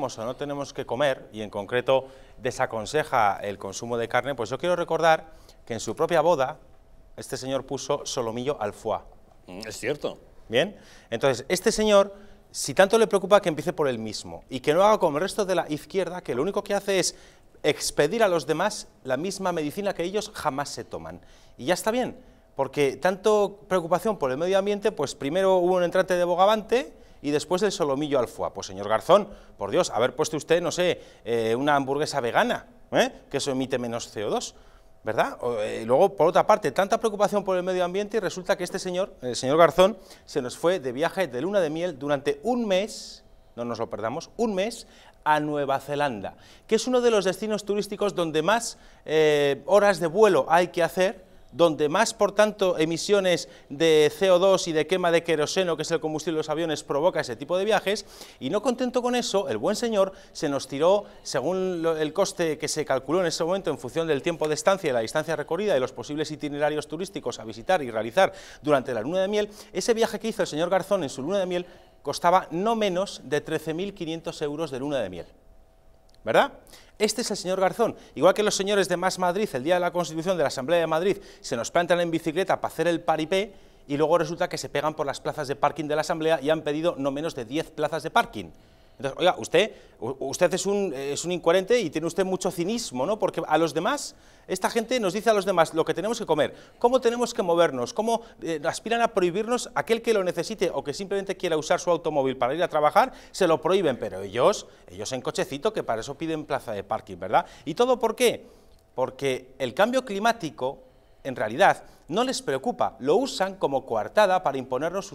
o no tenemos que comer, y en concreto desaconseja el consumo de carne, pues yo quiero recordar que en su propia boda este señor puso solomillo al foie. Mm, es cierto. Bien, entonces este señor, si tanto le preocupa que empiece por el mismo y que no haga como el resto de la izquierda, que lo único que hace es expedir a los demás la misma medicina que ellos jamás se toman. Y ya está bien, porque tanto preocupación por el medio ambiente, pues primero hubo un entrante de bogavante, y después del solomillo al Pues señor Garzón, por Dios, haber puesto usted, no sé, eh, una hamburguesa vegana, ¿eh? que eso emite menos CO2. ¿Verdad? Eh, luego, por otra parte, tanta preocupación por el medio ambiente y resulta que este señor, el señor Garzón, se nos fue de viaje de luna de miel durante un mes, no nos lo perdamos, un mes a Nueva Zelanda, que es uno de los destinos turísticos donde más horas de vuelo hay que hacer donde más, por tanto, emisiones de CO2 y de quema de queroseno, que es el combustible de los aviones, provoca ese tipo de viajes, y no contento con eso, el buen señor se nos tiró, según el coste que se calculó en ese momento en función del tiempo de estancia y la distancia recorrida y los posibles itinerarios turísticos a visitar y realizar durante la luna de miel, ese viaje que hizo el señor Garzón en su luna de miel costaba no menos de 13.500 euros de luna de miel. ¿verdad? Este es el señor Garzón. Igual que los señores de Más Madrid, el día de la constitución de la Asamblea de Madrid, se nos plantan en bicicleta para hacer el paripé y luego resulta que se pegan por las plazas de parking de la Asamblea y han pedido no menos de 10 plazas de parking. Entonces, oiga, usted, usted es, un, es un incoherente y tiene usted mucho cinismo, ¿no? Porque a los demás, esta gente nos dice a los demás lo que tenemos que comer, cómo tenemos que movernos, cómo eh, aspiran a prohibirnos aquel que lo necesite o que simplemente quiera usar su automóvil para ir a trabajar, se lo prohíben, pero ellos, ellos en cochecito, que para eso piden plaza de parking, ¿verdad? ¿Y todo por qué? Porque el cambio climático, en realidad, no les preocupa, lo usan como coartada para imponernos sus